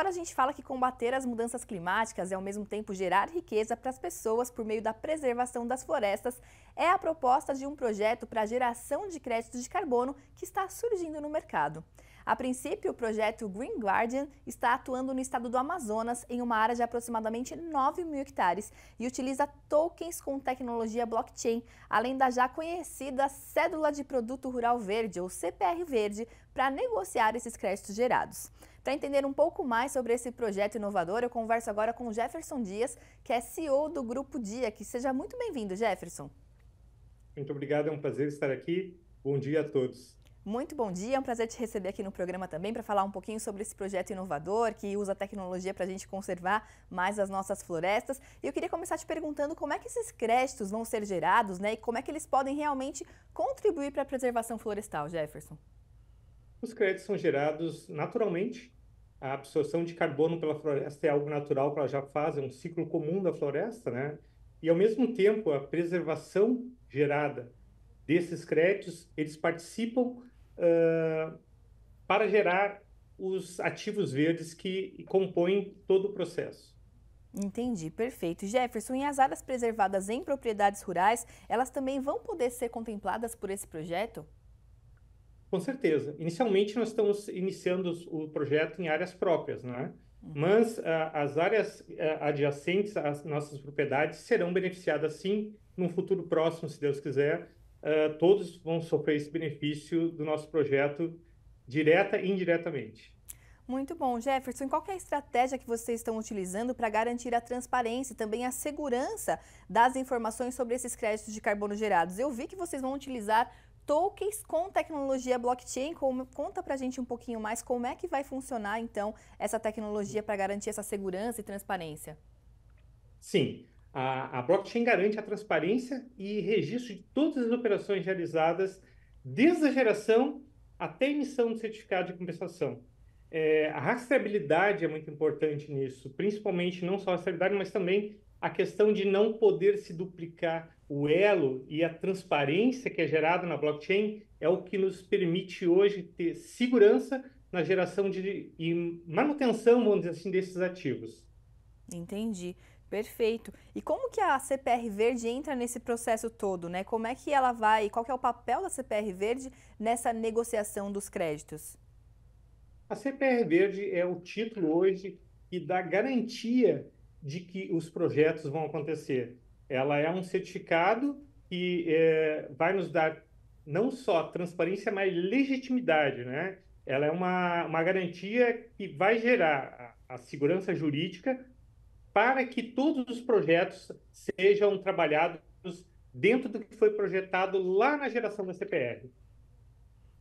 agora a gente fala que combater as mudanças climáticas e ao mesmo tempo gerar riqueza para as pessoas por meio da preservação das florestas é a proposta de um projeto para geração de créditos de carbono que está surgindo no mercado. A princípio, o projeto Green Guardian está atuando no estado do Amazonas, em uma área de aproximadamente 9 mil hectares, e utiliza tokens com tecnologia blockchain, além da já conhecida Cédula de Produto Rural Verde, ou CPR Verde, para negociar esses créditos gerados. Para entender um pouco mais sobre esse projeto inovador, eu converso agora com Jefferson Dias, que é CEO do Grupo Dia. Que seja muito bem-vindo, Jefferson. Muito obrigado, é um prazer estar aqui. Bom dia a todos. Muito bom dia, é um prazer te receber aqui no programa também para falar um pouquinho sobre esse projeto inovador que usa tecnologia para a gente conservar mais as nossas florestas. E eu queria começar te perguntando como é que esses créditos vão ser gerados né, e como é que eles podem realmente contribuir para a preservação florestal, Jefferson os créditos são gerados naturalmente. A absorção de carbono pela floresta é algo natural que ela já faz, é um ciclo comum da floresta, né? E ao mesmo tempo, a preservação gerada desses créditos, eles participam uh, para gerar os ativos verdes que compõem todo o processo. Entendi, perfeito. Jefferson, e as áreas preservadas em propriedades rurais, elas também vão poder ser contempladas por esse projeto? Com certeza. Inicialmente, nós estamos iniciando o projeto em áreas próprias, né? Uhum. Mas uh, as áreas uh, adjacentes às nossas propriedades serão beneficiadas sim, num futuro próximo, se Deus quiser. Uh, todos vão sofrer esse benefício do nosso projeto, direta e indiretamente. Muito bom, Jefferson. Qual é a estratégia que vocês estão utilizando para garantir a transparência e também a segurança das informações sobre esses créditos de carbono gerados? Eu vi que vocês vão utilizar tokens com tecnologia blockchain. conta para a gente um pouquinho mais como é que vai funcionar, então, essa tecnologia para garantir essa segurança e transparência. Sim, a, a, blockchain garante a transparência e registro de todas as operações realizadas desde a geração até a emissão do certificado de compensação. É, a rastreabilidade é muito importante nisso, principalmente não só a rastreabilidade, mas também a questão de não poder se duplicar o elo e a transparência que é gerada na blockchain é o que nos permite hoje ter segurança na geração de, e manutenção, vamos dizer assim, desses ativos. Entendi. Perfeito. E como que a CPR Verde entra nesse processo todo, né? Como é que ela vai, qual é o papel da CPR Verde nessa negociação dos créditos? A CPR Verde é o título hoje que dá garantia de que os projetos vão acontecer. Ela é um certificado que é, vai nos dar não só transparência, mas legitimidade, né? Ela é uma, uma garantia que vai gerar a, a segurança jurídica para que todos os projetos sejam trabalhados dentro do que foi projetado lá na geração da CPR.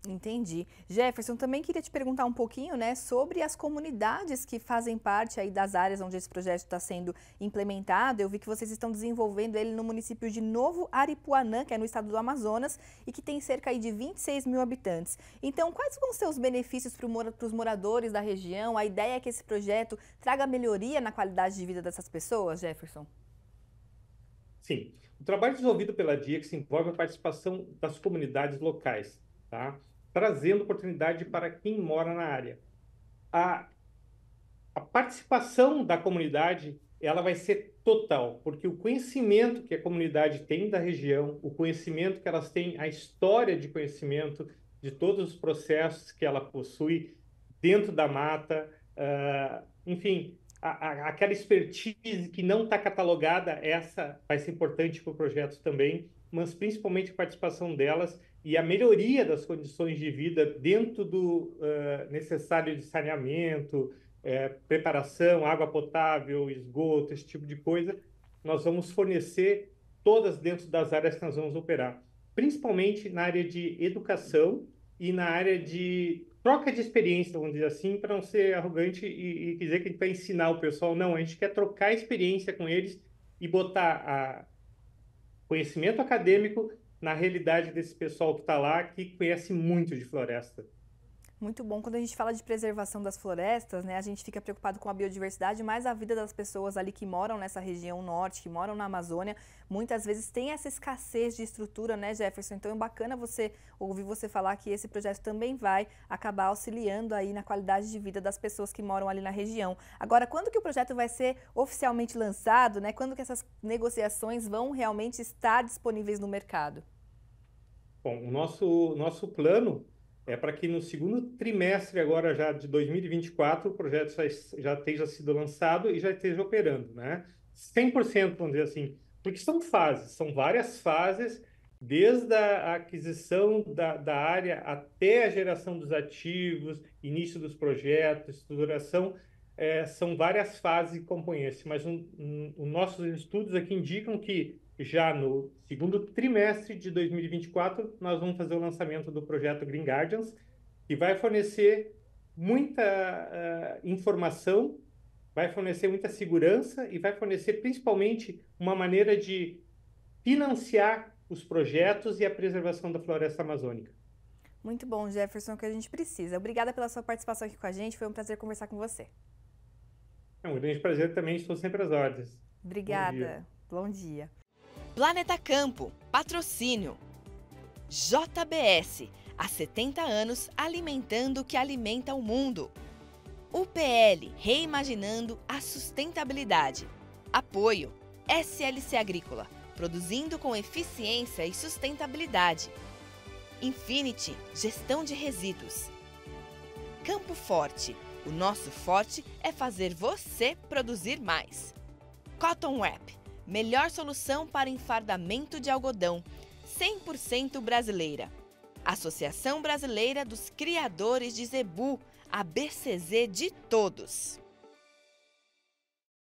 Entendi. Jefferson, também queria te perguntar um pouquinho né, sobre as comunidades que fazem parte aí das áreas onde esse projeto está sendo implementado. Eu vi que vocês estão desenvolvendo ele no município de Novo Aripuanã, que é no estado do Amazonas, e que tem cerca de 26 mil habitantes. Então, quais vão ser os benefícios para os moradores da região? A ideia é que esse projeto traga melhoria na qualidade de vida dessas pessoas, Jefferson? Sim. O trabalho desenvolvido pela se envolve a participação das comunidades locais, tá? trazendo oportunidade para quem mora na área. A, a participação da comunidade ela vai ser total, porque o conhecimento que a comunidade tem da região, o conhecimento que elas têm, a história de conhecimento de todos os processos que ela possui dentro da mata, uh, enfim, a, a, aquela expertise que não está catalogada, essa vai ser importante para o projeto também, mas principalmente a participação delas e a melhoria das condições de vida dentro do uh, necessário de saneamento, eh, preparação, água potável, esgoto, esse tipo de coisa, nós vamos fornecer todas dentro das áreas que nós vamos operar, principalmente na área de educação e na área de troca de experiência, vamos dizer assim, para não ser arrogante e, e dizer que a gente vai ensinar o pessoal, não, a gente quer trocar experiência com eles e botar a conhecimento acadêmico na realidade desse pessoal que está lá, que conhece muito de floresta. Muito bom. Quando a gente fala de preservação das florestas, né, a gente fica preocupado com a biodiversidade, mas a vida das pessoas ali que moram nessa região norte, que moram na Amazônia, muitas vezes tem essa escassez de estrutura, né, Jefferson? Então é bacana você ouvir você falar que esse projeto também vai acabar auxiliando aí na qualidade de vida das pessoas que moram ali na região. Agora, quando que o projeto vai ser oficialmente lançado, né? Quando que essas negociações vão realmente estar disponíveis no mercado? Bom, o nosso, nosso plano é para que no segundo trimestre agora já de 2024 o projeto já esteja sido lançado e já esteja operando, né? 100%, vamos dizer assim, porque são fases, são várias fases, desde a aquisição da, da área até a geração dos ativos, início dos projetos, estruturação, é, são várias fases que compõem esse, mas um, um, os nossos estudos aqui indicam que já no segundo trimestre de 2024 nós vamos fazer o lançamento do projeto Green Guardians, que vai fornecer muita uh, informação, vai fornecer muita segurança e vai fornecer principalmente uma maneira de financiar os projetos e a preservação da floresta amazônica. Muito bom, Jefferson, é o que a gente precisa. Obrigada pela sua participação aqui com a gente, foi um prazer conversar com você. É um grande prazer também, estou sempre às ordens. Obrigada. Bom dia. Bom dia. Planeta Campo, patrocínio. JBS, há 70 anos alimentando o que alimenta o mundo. UPL, reimaginando a sustentabilidade. Apoio. SLC Agrícola, produzindo com eficiência e sustentabilidade. Infinity, gestão de resíduos. Campo Forte, o nosso forte é fazer você produzir mais. Cotton Wrap melhor solução para enfardamento de algodão, 100% brasileira. Associação Brasileira dos Criadores de Zebu, a BCZ de todos.